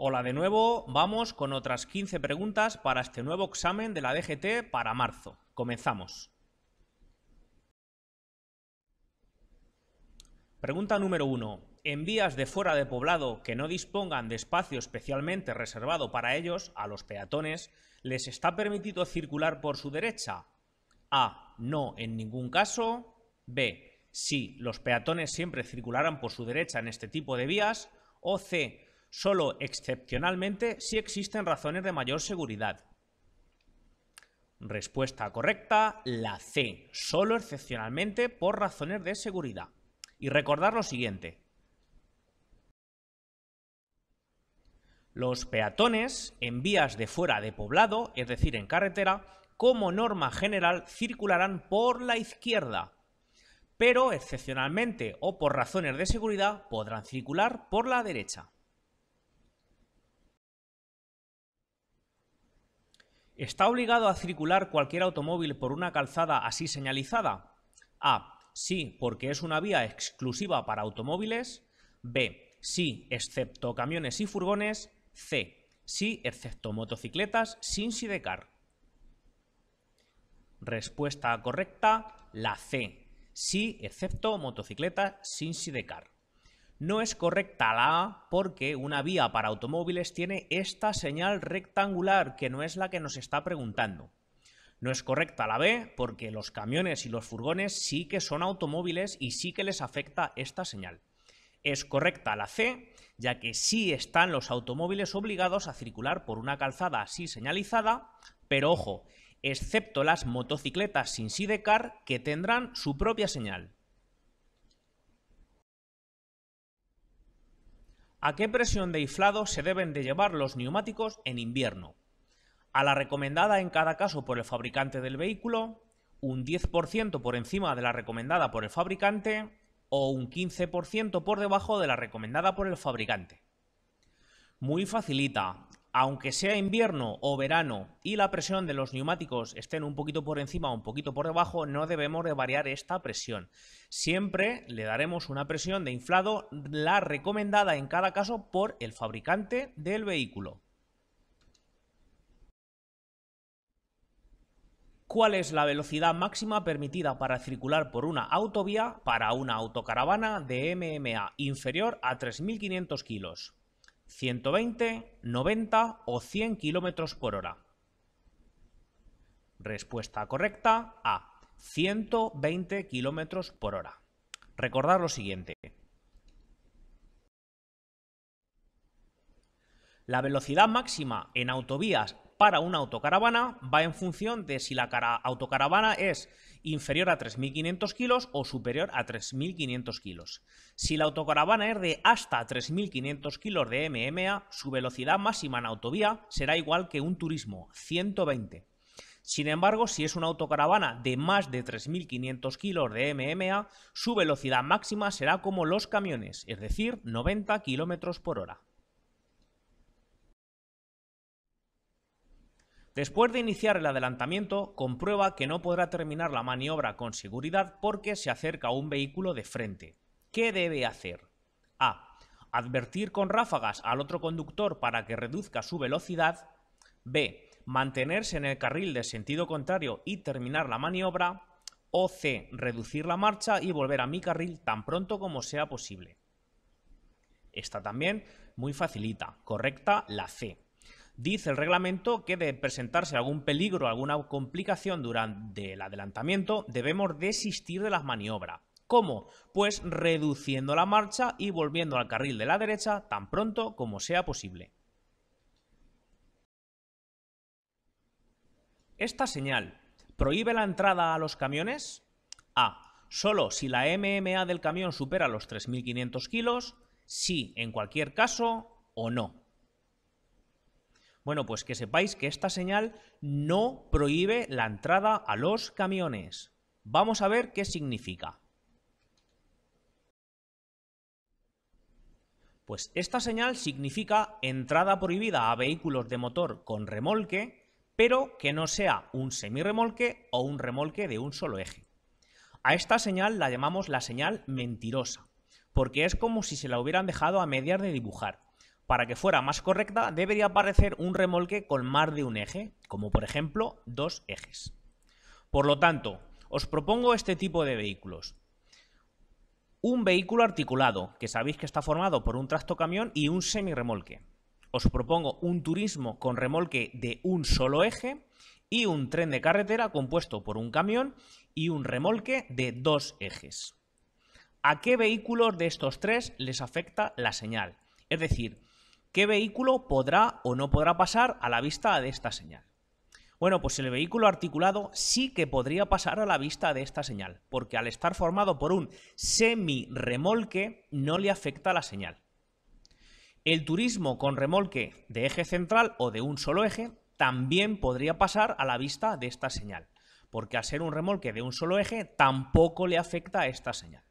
Hola de nuevo, vamos con otras 15 preguntas para este nuevo examen de la DGT para marzo. Comenzamos. Pregunta número 1. En vías de fuera de poblado que no dispongan de espacio especialmente reservado para ellos, a los peatones, ¿les está permitido circular por su derecha? A. No en ningún caso. B. Sí, los peatones siempre circularán por su derecha en este tipo de vías. O C solo excepcionalmente si existen razones de mayor seguridad. Respuesta correcta, la C, solo excepcionalmente por razones de seguridad. Y recordar lo siguiente. Los peatones en vías de fuera de poblado, es decir, en carretera, como norma general circularán por la izquierda, pero excepcionalmente o por razones de seguridad podrán circular por la derecha. ¿Está obligado a circular cualquier automóvil por una calzada así señalizada? A. Sí, porque es una vía exclusiva para automóviles. B. Sí, excepto camiones y furgones. C. Sí, excepto motocicletas sin sidecar. Respuesta correcta, la C. Sí, excepto motocicletas sin sidecar. No es correcta la A porque una vía para automóviles tiene esta señal rectangular que no es la que nos está preguntando. No es correcta la B porque los camiones y los furgones sí que son automóviles y sí que les afecta esta señal. Es correcta la C ya que sí están los automóviles obligados a circular por una calzada así señalizada, pero ojo, excepto las motocicletas sin sidecar que tendrán su propia señal. ¿A qué presión de inflado se deben de llevar los neumáticos en invierno? ¿A la recomendada en cada caso por el fabricante del vehículo? ¿Un 10% por encima de la recomendada por el fabricante? ¿O un 15% por debajo de la recomendada por el fabricante? Muy facilita aunque sea invierno o verano y la presión de los neumáticos estén un poquito por encima o un poquito por debajo, no debemos de variar esta presión. Siempre le daremos una presión de inflado, la recomendada en cada caso por el fabricante del vehículo. ¿Cuál es la velocidad máxima permitida para circular por una autovía para una autocaravana de MMA inferior a 3.500 kilos? 120, 90 o 100 km por hora. Respuesta correcta A. 120 km por hora. recordar lo siguiente. La velocidad máxima en autovías para una autocaravana va en función de si la autocaravana es inferior a 3.500 kilos o superior a 3.500 kilos. Si la autocaravana es de hasta 3.500 kilos de MMA, su velocidad máxima en autovía será igual que un turismo, 120. Sin embargo, si es una autocaravana de más de 3.500 kilos de MMA, su velocidad máxima será como los camiones, es decir, 90 km por hora. Después de iniciar el adelantamiento, comprueba que no podrá terminar la maniobra con seguridad porque se acerca a un vehículo de frente. ¿Qué debe hacer? A. Advertir con ráfagas al otro conductor para que reduzca su velocidad. B. Mantenerse en el carril de sentido contrario y terminar la maniobra. O C. Reducir la marcha y volver a mi carril tan pronto como sea posible. Esta también muy facilita, correcta la C. Dice el reglamento que de presentarse algún peligro, alguna complicación durante el adelantamiento, debemos desistir de las maniobras. ¿Cómo? Pues reduciendo la marcha y volviendo al carril de la derecha tan pronto como sea posible. Esta señal prohíbe la entrada a los camiones. A. Solo si la MMA del camión supera los 3.500 kilos. Sí, en cualquier caso o no. Bueno, pues que sepáis que esta señal no prohíbe la entrada a los camiones. Vamos a ver qué significa. Pues esta señal significa entrada prohibida a vehículos de motor con remolque, pero que no sea un semirremolque o un remolque de un solo eje. A esta señal la llamamos la señal mentirosa, porque es como si se la hubieran dejado a medias de dibujar. Para que fuera más correcta, debería aparecer un remolque con más de un eje, como por ejemplo dos ejes. Por lo tanto, os propongo este tipo de vehículos. Un vehículo articulado, que sabéis que está formado por un tractocamión y un semirremolque. Os propongo un turismo con remolque de un solo eje y un tren de carretera compuesto por un camión y un remolque de dos ejes. ¿A qué vehículos de estos tres les afecta la señal? Es decir, ¿Qué vehículo podrá o no podrá pasar a la vista de esta señal? Bueno, pues el vehículo articulado sí que podría pasar a la vista de esta señal, porque al estar formado por un semi-remolque no le afecta la señal. El turismo con remolque de eje central o de un solo eje también podría pasar a la vista de esta señal, porque al ser un remolque de un solo eje tampoco le afecta a esta señal.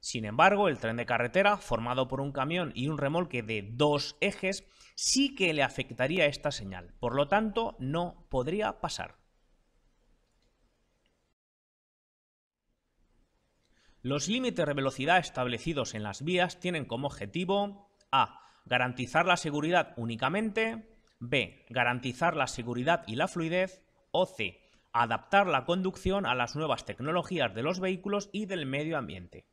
Sin embargo, el tren de carretera, formado por un camión y un remolque de dos ejes, sí que le afectaría esta señal. Por lo tanto, no podría pasar. Los límites de velocidad establecidos en las vías tienen como objetivo A. Garantizar la seguridad únicamente. B. Garantizar la seguridad y la fluidez. O C. Adaptar la conducción a las nuevas tecnologías de los vehículos y del medio ambiente.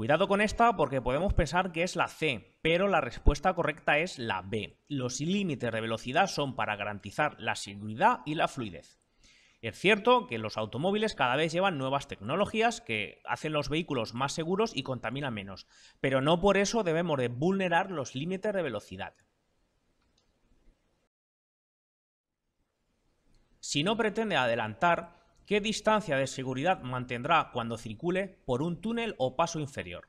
Cuidado con esta porque podemos pensar que es la C, pero la respuesta correcta es la B. Los límites de velocidad son para garantizar la seguridad y la fluidez. Es cierto que los automóviles cada vez llevan nuevas tecnologías que hacen los vehículos más seguros y contaminan menos, pero no por eso debemos de vulnerar los límites de velocidad. Si no pretende adelantar, ¿Qué distancia de seguridad mantendrá cuando circule por un túnel o paso inferior?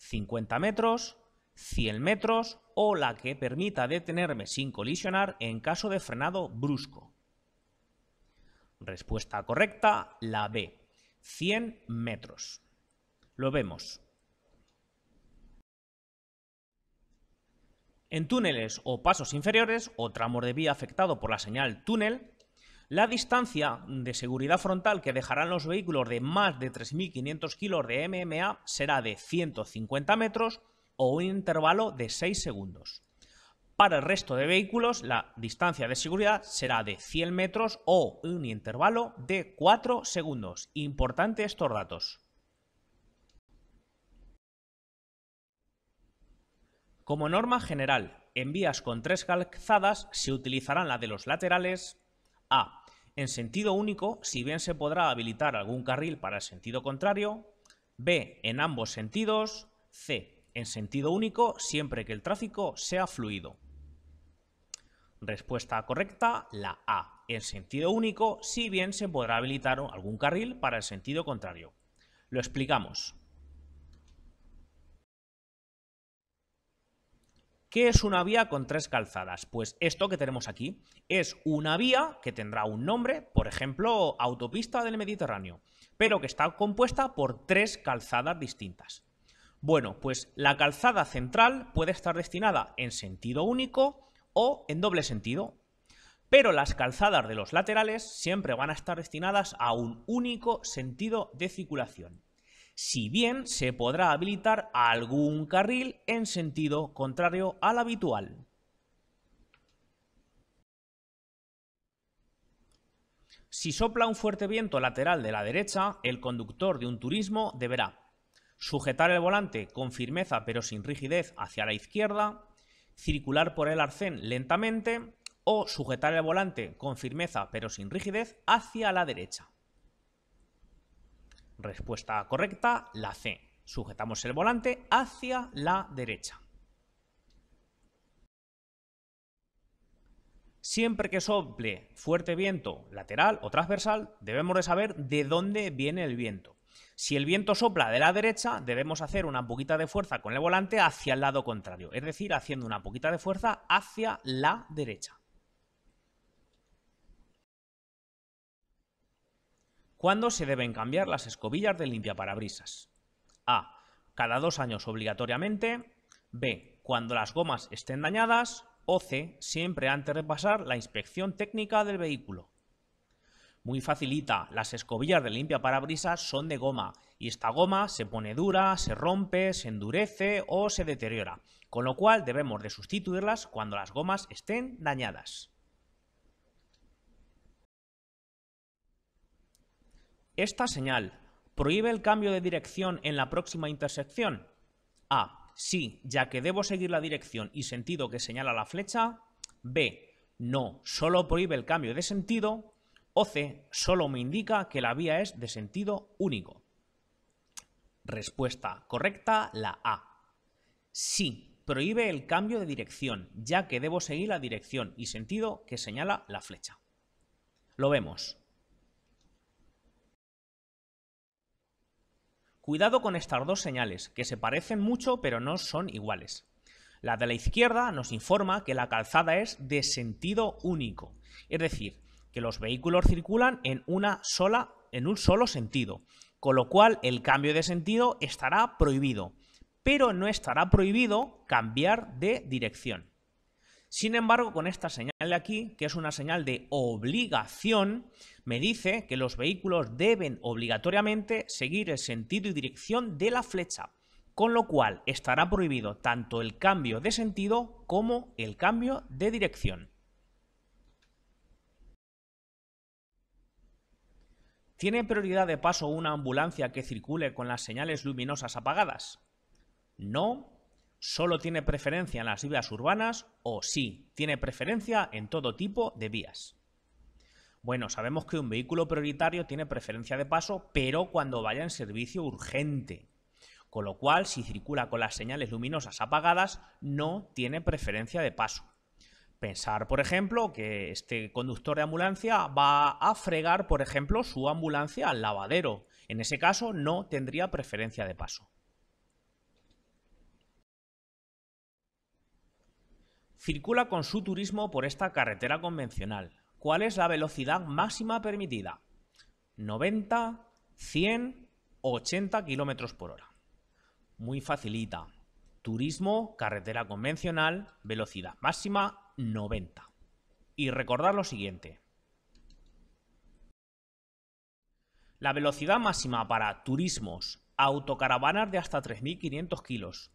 ¿50 metros? ¿100 metros? ¿O la que permita detenerme sin colisionar en caso de frenado brusco? Respuesta correcta, la B. 100 metros. Lo vemos. En túneles o pasos inferiores o tramos de vía afectado por la señal túnel, la distancia de seguridad frontal que dejarán los vehículos de más de 3.500 kilos de MMA será de 150 metros o un intervalo de 6 segundos. Para el resto de vehículos, la distancia de seguridad será de 100 metros o un intervalo de 4 segundos. Importante estos datos. Como norma general, en vías con tres calzadas se utilizarán la de los laterales A. En sentido único, si bien se podrá habilitar algún carril para el sentido contrario, B en ambos sentidos, C en sentido único siempre que el tráfico sea fluido. Respuesta correcta, la A. En sentido único, si bien se podrá habilitar algún carril para el sentido contrario. Lo explicamos. ¿Qué es una vía con tres calzadas? Pues esto que tenemos aquí es una vía que tendrá un nombre, por ejemplo, autopista del Mediterráneo, pero que está compuesta por tres calzadas distintas. Bueno, pues la calzada central puede estar destinada en sentido único o en doble sentido, pero las calzadas de los laterales siempre van a estar destinadas a un único sentido de circulación si bien se podrá habilitar algún carril en sentido contrario al habitual. Si sopla un fuerte viento lateral de la derecha, el conductor de un turismo deberá sujetar el volante con firmeza pero sin rigidez hacia la izquierda, circular por el arcén lentamente o sujetar el volante con firmeza pero sin rigidez hacia la derecha. Respuesta correcta, la C. Sujetamos el volante hacia la derecha. Siempre que sople fuerte viento lateral o transversal, debemos de saber de dónde viene el viento. Si el viento sopla de la derecha, debemos hacer una poquita de fuerza con el volante hacia el lado contrario, es decir, haciendo una poquita de fuerza hacia la derecha. ¿Cuándo se deben cambiar las escobillas de parabrisas? A. Cada dos años obligatoriamente. B. Cuando las gomas estén dañadas. O C. Siempre antes de pasar la inspección técnica del vehículo. Muy facilita, las escobillas de parabrisas son de goma y esta goma se pone dura, se rompe, se endurece o se deteriora, con lo cual debemos de sustituirlas cuando las gomas estén dañadas. Esta señal prohíbe el cambio de dirección en la próxima intersección. A. Sí, ya que debo seguir la dirección y sentido que señala la flecha. B. No, solo prohíbe el cambio de sentido. O C. Solo me indica que la vía es de sentido único. Respuesta correcta, la A. Sí, prohíbe el cambio de dirección, ya que debo seguir la dirección y sentido que señala la flecha. Lo vemos. Cuidado con estas dos señales, que se parecen mucho pero no son iguales. La de la izquierda nos informa que la calzada es de sentido único, es decir, que los vehículos circulan en una sola en un solo sentido, con lo cual el cambio de sentido estará prohibido, pero no estará prohibido cambiar de dirección. Sin embargo, con esta señal de aquí, que es una señal de obligación, me dice que los vehículos deben obligatoriamente seguir el sentido y dirección de la flecha, con lo cual estará prohibido tanto el cambio de sentido como el cambio de dirección. ¿Tiene prioridad de paso una ambulancia que circule con las señales luminosas apagadas? No, ¿Solo tiene preferencia en las vías urbanas o sí, tiene preferencia en todo tipo de vías? Bueno, sabemos que un vehículo prioritario tiene preferencia de paso, pero cuando vaya en servicio urgente. Con lo cual, si circula con las señales luminosas apagadas, no tiene preferencia de paso. Pensar, por ejemplo, que este conductor de ambulancia va a fregar, por ejemplo, su ambulancia al lavadero. En ese caso, no tendría preferencia de paso. circula con su turismo por esta carretera convencional. ¿Cuál es la velocidad máxima permitida? 90, 100, 80 kilómetros por hora. Muy facilita. Turismo, carretera convencional, velocidad máxima 90. Y recordar lo siguiente. La velocidad máxima para turismos, autocaravanas de hasta 3.500 kilos,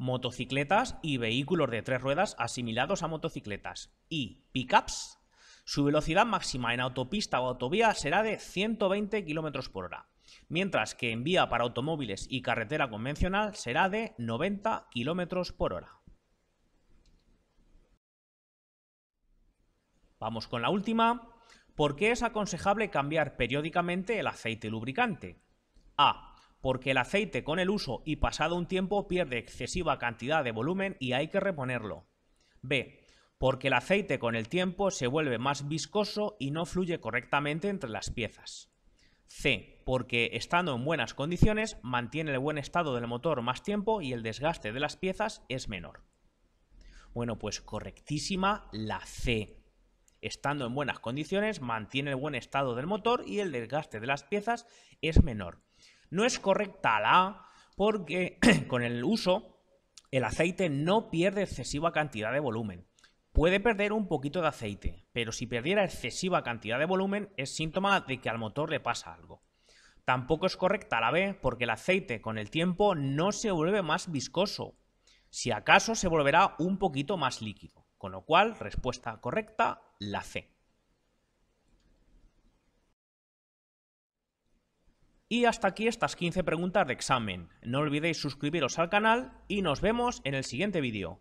motocicletas y vehículos de tres ruedas asimilados a motocicletas y pickups. Su velocidad máxima en autopista o autovía será de 120 km por hora, mientras que en vía para automóviles y carretera convencional será de 90 km por hora. Vamos con la última. ¿Por qué es aconsejable cambiar periódicamente el aceite lubricante? A porque el aceite con el uso y pasado un tiempo pierde excesiva cantidad de volumen y hay que reponerlo. B. Porque el aceite con el tiempo se vuelve más viscoso y no fluye correctamente entre las piezas. C. Porque estando en buenas condiciones mantiene el buen estado del motor más tiempo y el desgaste de las piezas es menor. Bueno, pues correctísima la C. Estando en buenas condiciones mantiene el buen estado del motor y el desgaste de las piezas es menor. No es correcta la A porque con el uso el aceite no pierde excesiva cantidad de volumen. Puede perder un poquito de aceite, pero si perdiera excesiva cantidad de volumen es síntoma de que al motor le pasa algo. Tampoco es correcta la B porque el aceite con el tiempo no se vuelve más viscoso. Si acaso se volverá un poquito más líquido. Con lo cual, respuesta correcta, la C. Y hasta aquí estas 15 preguntas de examen. No olvidéis suscribiros al canal y nos vemos en el siguiente vídeo.